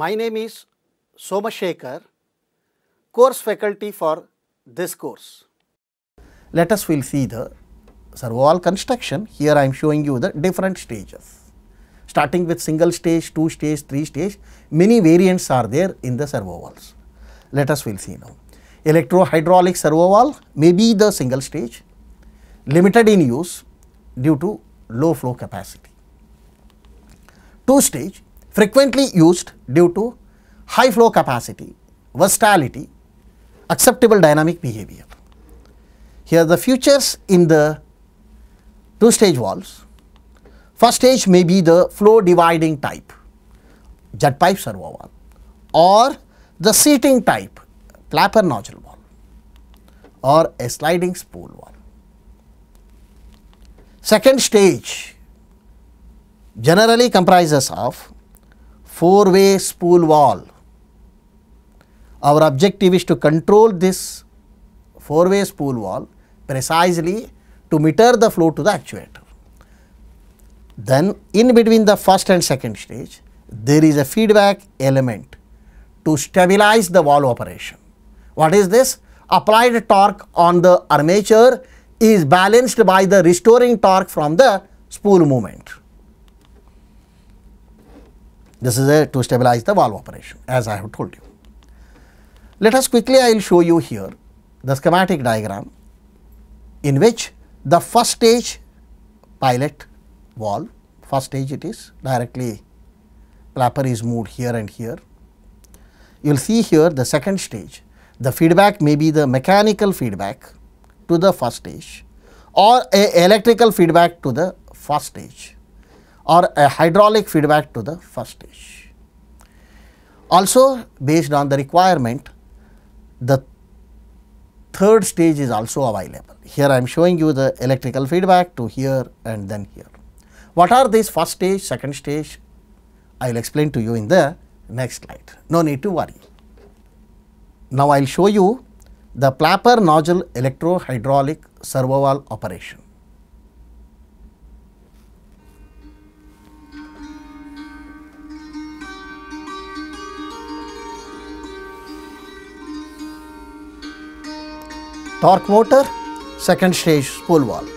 My name is Somashekar, course faculty for this course. Let us will see the servo wall construction. Here I am showing you the different stages. Starting with single stage, two stage, three stage, many variants are there in the servo walls. Let us will see now. Electro-hydraulic servo wall may be the single stage, limited in use due to low flow capacity. Two stage frequently used due to high flow capacity, versatility, acceptable dynamic behavior. Here the features in the two stage valves. First stage may be the flow dividing type, jet pipe servo valve or the seating type, flapper nozzle valve or a sliding spool valve. Second stage generally comprises of four way spool wall. Our objective is to control this four way spool wall precisely to meter the flow to the actuator. Then in between the first and second stage there is a feedback element to stabilize the wall operation. What is this? Applied torque on the armature is balanced by the restoring torque from the spool movement. This is a, to stabilize the valve operation as I have told you. Let us quickly I will show you here the schematic diagram in which the first stage pilot valve, first stage it is directly flapper is moved here and here. You will see here the second stage, the feedback may be the mechanical feedback to the first stage or a electrical feedback to the first stage or a hydraulic feedback to the first stage. Also based on the requirement, the third stage is also available. Here I am showing you the electrical feedback to here and then here. What are these first stage, second stage? I will explain to you in the next slide. No need to worry. Now I will show you the Plapper nozzle electro-hydraulic servo valve operation. torque motor, second stage spool valve.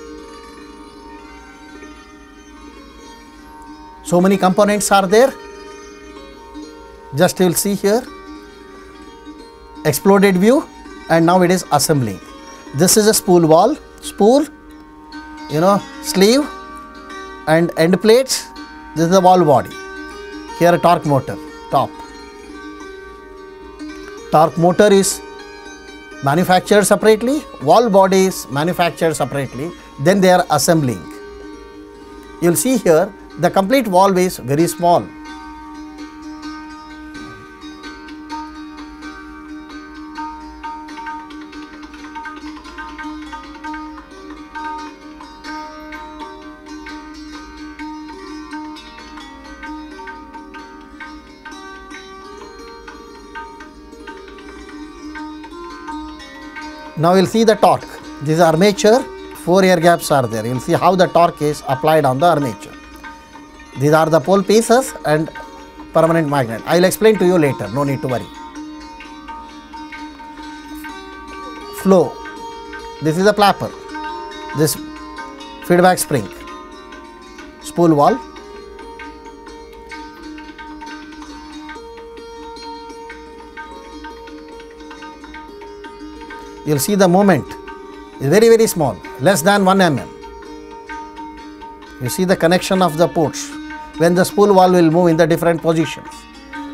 So many components are there. Just you will see here, exploded view and now it is assembling. This is a spool valve, spool, you know, sleeve and end plates. This is the valve body. Here a torque motor, top. Torque motor is manufactured separately, wall bodies manufactured separately, then they are assembling. You will see here the complete valve is very small Now you'll see the torque. This is armature, four air gaps are there. You'll see how the torque is applied on the armature. These are the pole pieces and permanent magnet. I'll explain to you later, no need to worry. Flow. This is a flapper. This feedback spring. Spool valve you will see the moment is very very small, less than 1 mm. You see the connection of the ports when the spool valve will move in the different positions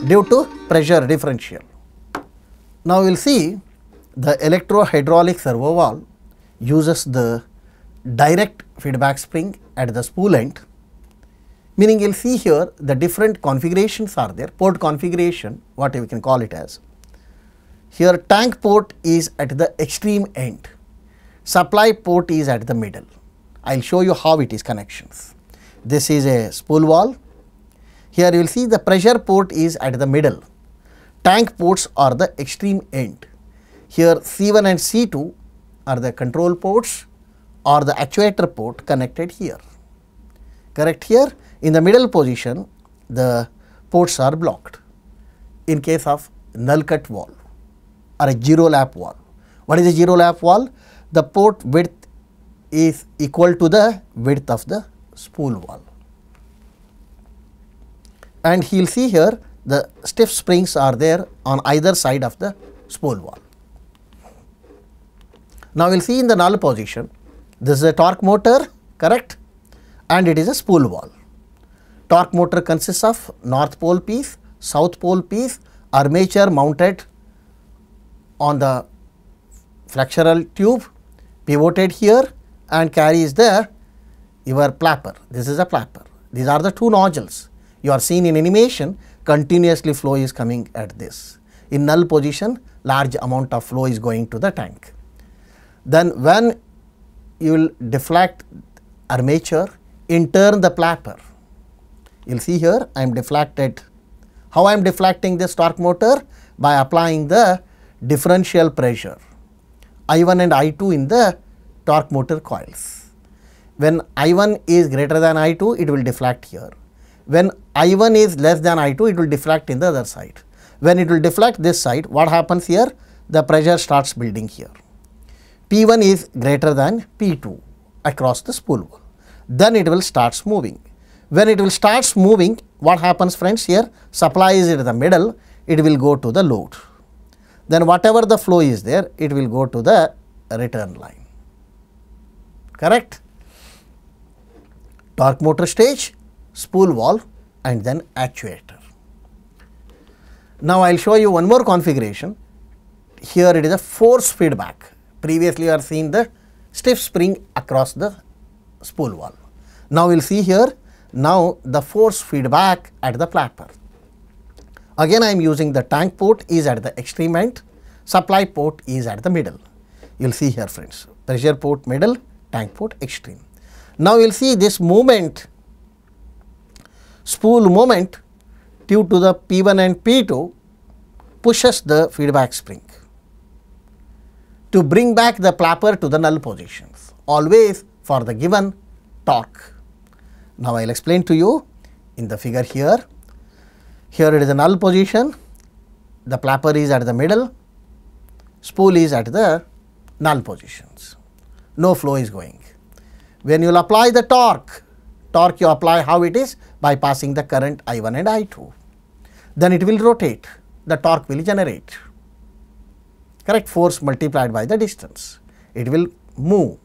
due to pressure differential. Now you will see the electro-hydraulic servo valve uses the direct feedback spring at the spool end meaning you will see here the different configurations are there port configuration what we can call it as here tank port is at the extreme end. Supply port is at the middle. I will show you how it is connections. This is a spool wall. Here you will see the pressure port is at the middle. Tank ports are the extreme end. Here C1 and C2 are the control ports or the actuator port connected here. Correct here? In the middle position, the ports are blocked in case of null cut valve or a zero lap wall. What is a zero lap wall? The port width is equal to the width of the spool wall. And he will see here the stiff springs are there on either side of the spool wall. Now, we will see in the null position, this is a torque motor, correct? And it is a spool wall. Torque motor consists of north pole piece, south pole piece, armature mounted on the flexural tube pivoted here and carries the your plapper. This is a plapper. These are the two nodules. You are seeing in animation continuously flow is coming at this. In null position large amount of flow is going to the tank. Then when you will deflect armature in turn the plapper. You will see here I am deflected. How I am deflecting this torque motor? By applying the differential pressure I1 and I2 in the torque motor coils. When I1 is greater than I2, it will deflect here. When I1 is less than I2, it will deflect in the other side. When it will deflect this side, what happens here? The pressure starts building here. P1 is greater than P2 across the spool wall. Then it will starts moving. When it will starts moving, what happens friends here? Supply is in the middle, it will go to the load then whatever the flow is there, it will go to the return line. Correct? Torque motor stage, spool valve and then actuator. Now, I will show you one more configuration. Here it is a force feedback. Previously, you are seeing the stiff spring across the spool valve. Now, we will see here, now the force feedback at the part. Again, I am using the tank port is at the extreme end, supply port is at the middle. You will see here friends, pressure port middle, tank port extreme. Now, you will see this movement, spool movement due to the P1 and P2 pushes the feedback spring to bring back the flapper to the null positions, always for the given torque. Now, I will explain to you in the figure here. Here it is a null position, the flapper is at the middle, spool is at the null positions, no flow is going. When you will apply the torque, torque you apply how it is by passing the current I1 and I2. Then it will rotate, the torque will generate, correct force multiplied by the distance, it will move.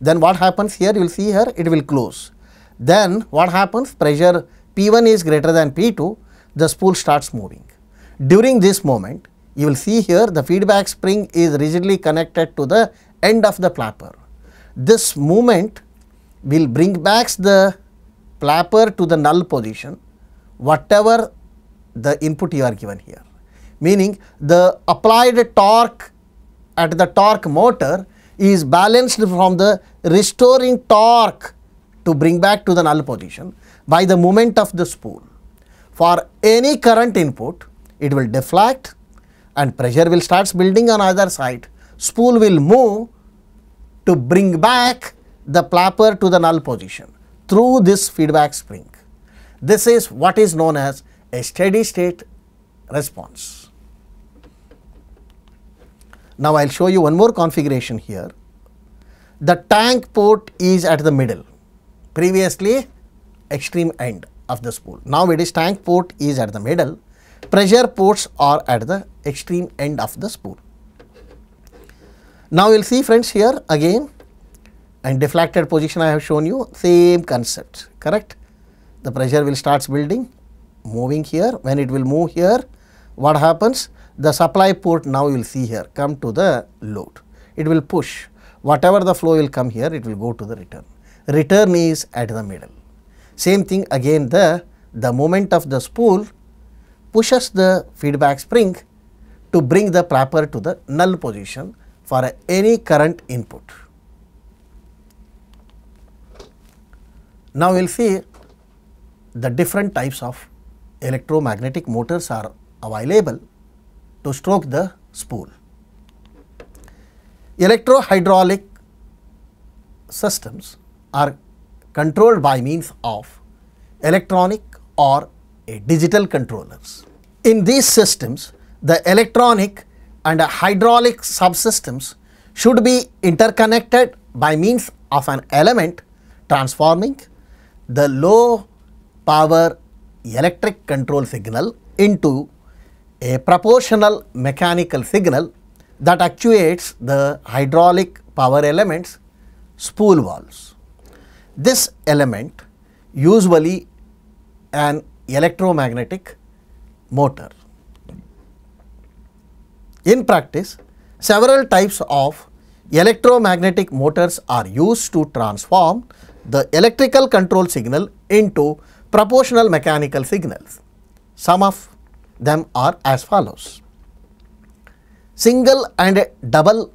Then what happens here, you will see here, it will close. Then what happens, pressure P1 is greater than P2, the spool starts moving. During this moment, you will see here the feedback spring is rigidly connected to the end of the flapper. This movement will bring back the flapper to the null position, whatever the input you are given here. Meaning the applied torque at the torque motor is balanced from the restoring torque to bring back to the null position by the moment of the spool for any current input, it will deflect and pressure will starts building on either side. Spool will move to bring back the flapper to the null position through this feedback spring. This is what is known as a steady state response. Now, I will show you one more configuration here. The tank port is at the middle, previously extreme end of the spool. Now, it is tank port is at the middle, pressure ports are at the extreme end of the spool. Now you will see friends here again and deflected position I have shown you same concept correct. The pressure will starts building moving here when it will move here what happens the supply port now you will see here come to the load it will push whatever the flow will come here it will go to the return return is at the middle same thing again the, the moment of the spool pushes the feedback spring to bring the proper to the null position for any current input. Now, we will see the different types of electromagnetic motors are available to stroke the spool. Electro hydraulic systems are controlled by means of electronic or digital controllers. In these systems, the electronic and hydraulic subsystems should be interconnected by means of an element transforming the low power electric control signal into a proportional mechanical signal that actuates the hydraulic power elements spool valves. This element usually an electromagnetic motor. In practice, several types of electromagnetic motors are used to transform the electrical control signal into proportional mechanical signals. Some of them are as follows. Single and double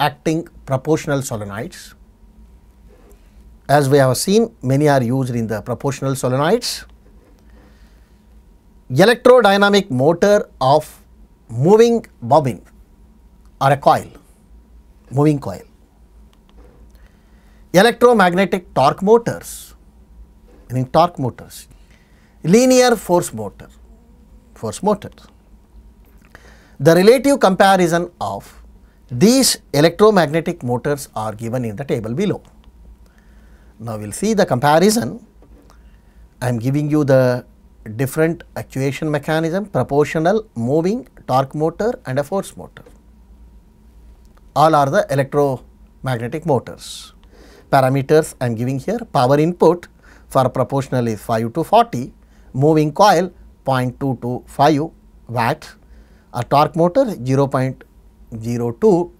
acting proportional solenoids, as we have seen, many are used in the proportional solenoids. Electrodynamic motor of moving bobbin or a coil, moving coil. Electromagnetic torque motors, meaning torque motors. Linear force motor, force motor. The relative comparison of these electromagnetic motors are given in the table below. Now, we will see the comparison. I am giving you the different actuation mechanism proportional, moving, torque motor and a force motor. All are the electromagnetic motors. Parameters I am giving here power input for proportional is 5 to 40, moving coil 0.2 to 5 watt, a torque motor 0.02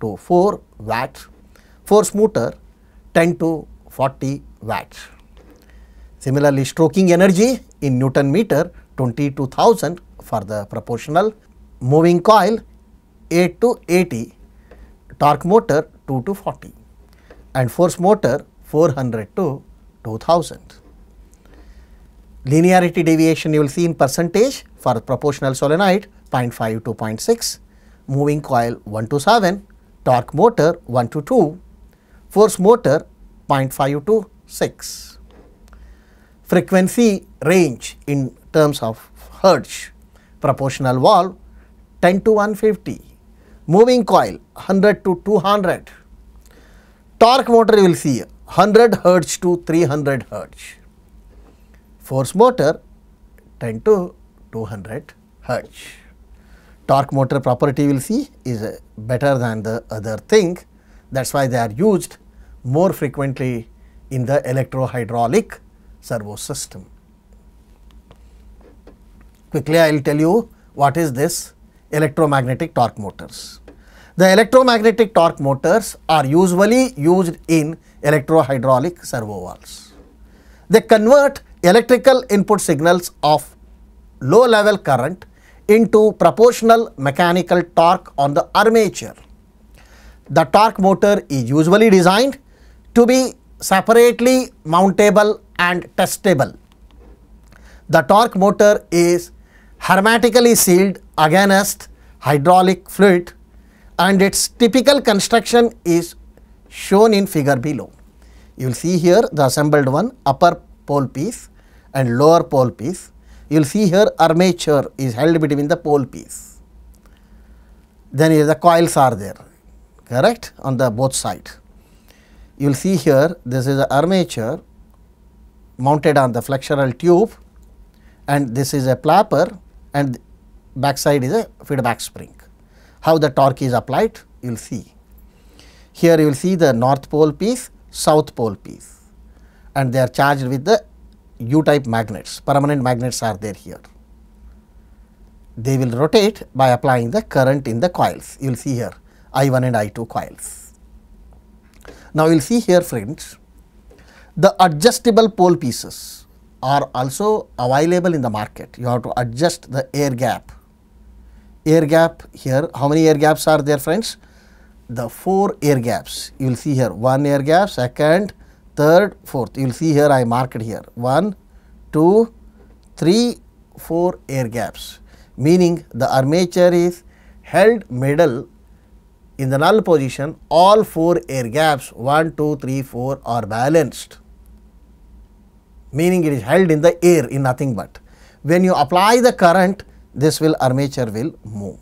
to 4 watt, force motor 10 to 40 watts. Similarly, stroking energy in Newton meter 22,000 for the proportional, moving coil 8 to 80, torque motor 2 to 40 and force motor 400 to 2000. Linearity deviation you will see in percentage for proportional solenoid 0.5 to 0.6, moving coil 1 to 7, torque motor 1 to 2, force motor 0.5 to 6. Frequency range in terms of hertz, proportional valve 10 to 150, moving coil 100 to 200, torque motor you will see 100 hertz to 300 hertz, force motor 10 to 200 hertz. Torque motor property will see is better than the other thing that is why they are used more frequently in the electrohydraulic servo system. Quickly, I will tell you what is this electromagnetic torque motors. The electromagnetic torque motors are usually used in electrohydraulic servo valves. They convert electrical input signals of low level current into proportional mechanical torque on the armature. The torque motor is usually designed to be separately mountable and testable. The torque motor is hermetically sealed against hydraulic fluid and its typical construction is shown in figure below. You will see here the assembled one upper pole piece and lower pole piece. You will see here armature is held between the pole piece. Then here the coils are there, correct, on the both side you will see here this is an armature mounted on the flexural tube and this is a plapper, and backside is a feedback spring. How the torque is applied you will see. Here you will see the north pole piece, south pole piece and they are charged with the U-type magnets, permanent magnets are there here. They will rotate by applying the current in the coils, you will see here I1 and I2 coils. Now, you will see here friends, the adjustable pole pieces are also available in the market. You have to adjust the air gap. Air gap here, how many air gaps are there friends? The four air gaps. You will see here one air gap, second, third, fourth. You will see here I marked here one, two, three, four air gaps. Meaning the armature is held middle in the null position, all four air gaps 1, 2, 3, 4 are balanced, meaning it is held in the air in nothing but. When you apply the current, this will armature will move.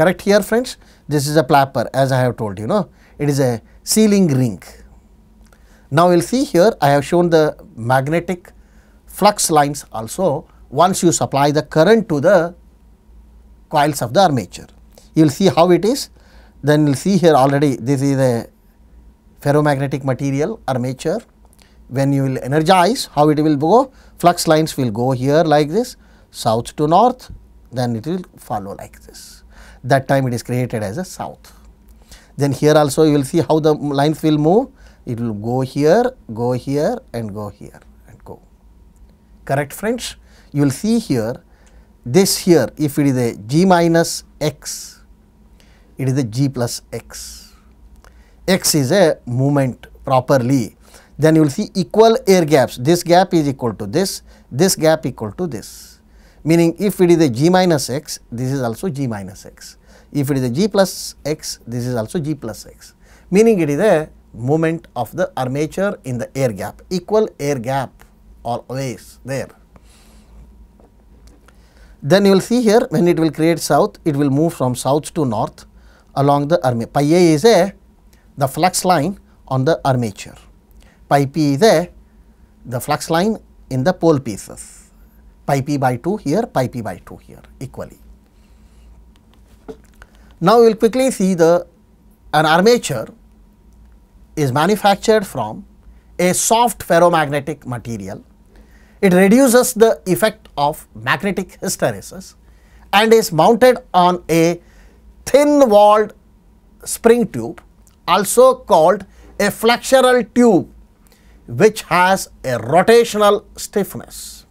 Correct here friends? This is a plapper as I have told you, Know It is a sealing ring. Now, you will see here I have shown the magnetic flux lines also once you supply the current to the coils of the armature. You will see how it is then you'll see here already this is a ferromagnetic material armature when you will energize how it will go flux lines will go here like this south to north then it will follow like this that time it is created as a south then here also you will see how the lines will move it will go here go here and go here and go correct friends you will see here this here if it is a g minus x it is the g plus x. x is a movement properly, then you will see equal air gaps, this gap is equal to this, this gap equal to this. Meaning, if it is a g minus x, this is also g minus x. If it is a g plus x, this is also g plus x. Meaning, it is a movement of the armature in the air gap, equal air gap always there. Then you will see here when it will create south, it will move from south to north along the armature. Pi A is a the flux line on the armature. Pi P is a the flux line in the pole pieces. Pi P by 2 here, pi P by 2 here equally. Now, we will quickly see the an armature is manufactured from a soft ferromagnetic material. It reduces the effect of magnetic hysteresis and is mounted on a thin-walled spring tube, also called a flexural tube, which has a rotational stiffness.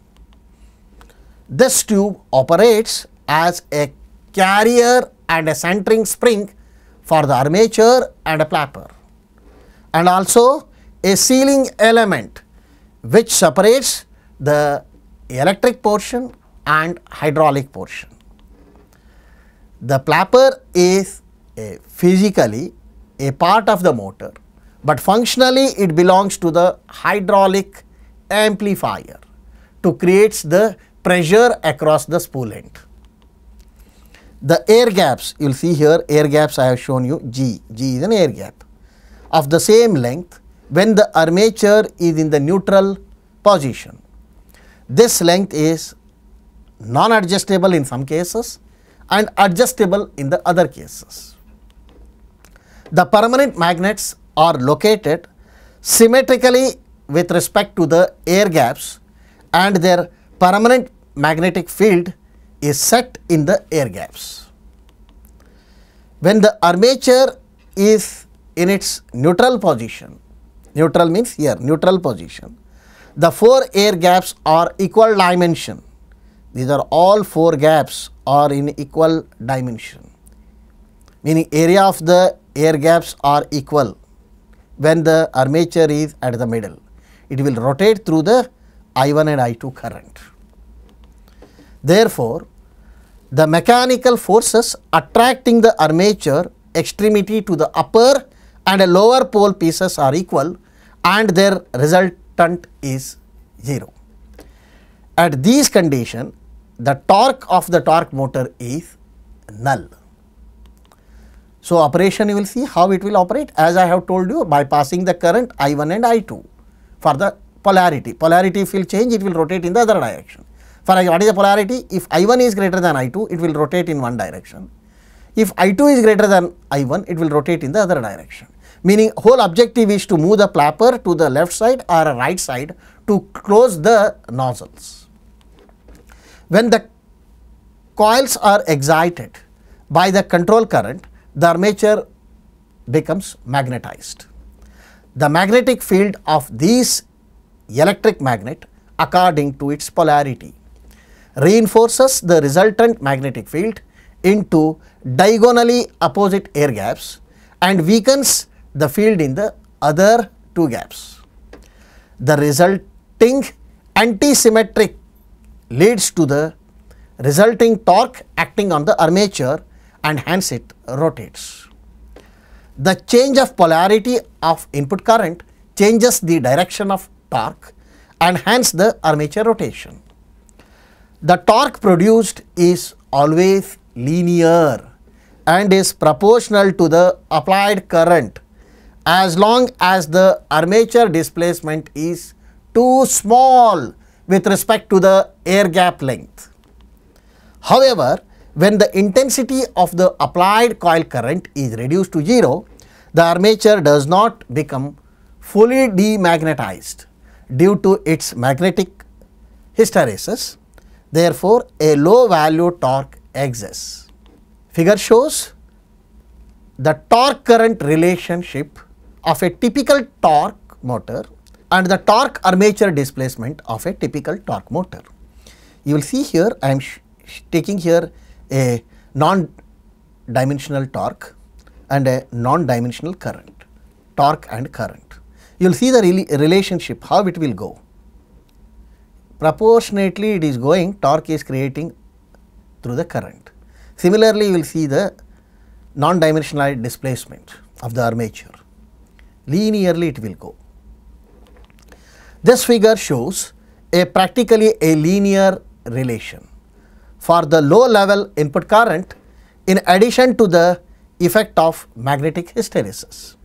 This tube operates as a carrier and a centering spring for the armature and a flapper, and also a sealing element which separates the electric portion and hydraulic portion. The plapper is a physically a part of the motor, but functionally it belongs to the hydraulic amplifier to create the pressure across the spool end. The air gaps, you will see here air gaps I have shown you G, G is an air gap of the same length when the armature is in the neutral position. This length is non-adjustable in some cases and adjustable in the other cases. The permanent magnets are located symmetrically with respect to the air gaps and their permanent magnetic field is set in the air gaps. When the armature is in its neutral position, neutral means here neutral position, the four air gaps are equal dimension these are all four gaps are in equal dimension, meaning area of the air gaps are equal when the armature is at the middle. It will rotate through the I1 and I2 current. Therefore, the mechanical forces attracting the armature extremity to the upper and a lower pole pieces are equal and their resultant is 0. At these condition, the torque of the torque motor is null. So, operation you will see how it will operate as I have told you by passing the current I1 and I2 for the polarity. Polarity if will change it will rotate in the other direction. For what is the polarity? If I1 is greater than I2 it will rotate in one direction. If I2 is greater than I1 it will rotate in the other direction. Meaning whole objective is to move the flapper to the left side or right side to close the nozzles. When the coils are excited by the control current, the armature becomes magnetized. The magnetic field of these electric magnet according to its polarity reinforces the resultant magnetic field into diagonally opposite air gaps and weakens the field in the other two gaps. The resulting antisymmetric leads to the resulting torque acting on the armature and hence it rotates. The change of polarity of input current changes the direction of torque and hence the armature rotation. The torque produced is always linear and is proportional to the applied current as long as the armature displacement is too small with respect to the air gap length. However, when the intensity of the applied coil current is reduced to zero, the armature does not become fully demagnetized due to its magnetic hysteresis. Therefore, a low value torque exists. Figure shows the torque current relationship of a typical torque motor and the torque armature displacement of a typical torque motor. You will see here I am taking here a non-dimensional torque and a non-dimensional current, torque and current. You will see the rel relationship how it will go. Proportionately it is going torque is creating through the current. Similarly, you will see the non-dimensional displacement of the armature. Linearly it will go. This figure shows a practically a linear relation. For the low level input current, in addition to the effect of magnetic hysteresis,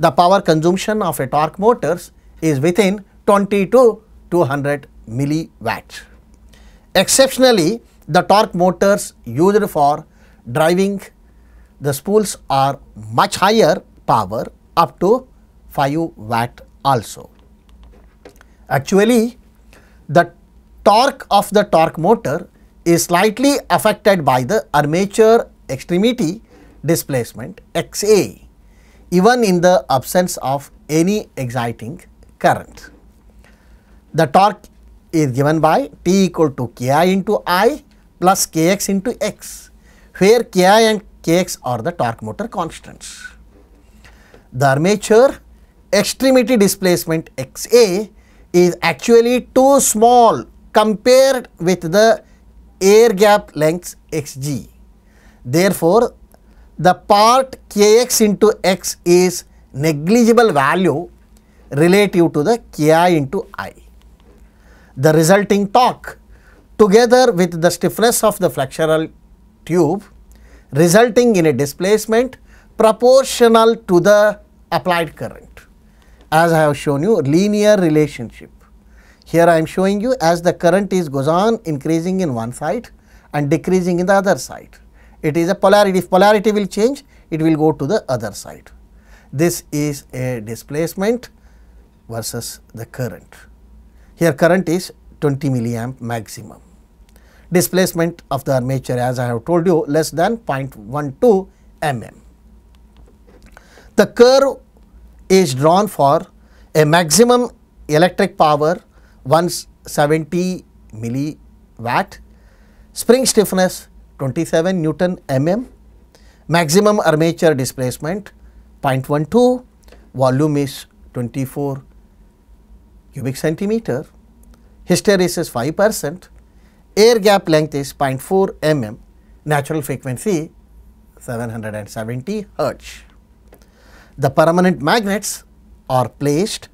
the power consumption of a torque motors is within 20 to 200 milliwatt. Exceptionally, the torque motors used for driving the spools are much higher power up to 5 watt also. Actually, the torque of the torque motor is slightly affected by the armature extremity displacement XA even in the absence of any exciting current. The torque is given by T equal to Ki into I plus Kx into X where Ki and Kx are the torque motor constants. The armature extremity displacement Xa is actually too small compared with the air gap length xg. Therefore, the part kx into x is negligible value relative to the ki into i. The resulting torque together with the stiffness of the flexural tube resulting in a displacement proportional to the applied current as I have shown you linear relationship. Here I am showing you as the current is goes on increasing in one side and decreasing in the other side. It is a polarity. If polarity will change, it will go to the other side. This is a displacement versus the current. Here current is 20 milliamp maximum. Displacement of the armature as I have told you less than 0.12 mm. The curve is drawn for a maximum electric power 170 milliwatt, spring stiffness 27 Newton mm, maximum armature displacement 0.12, volume is 24 cubic centimeter, hysteresis 5 percent, air gap length is 0.4 mm, natural frequency 770 hertz the permanent magnets are placed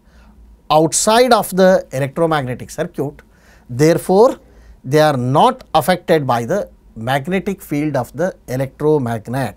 outside of the electromagnetic circuit. Therefore, they are not affected by the magnetic field of the electromagnet.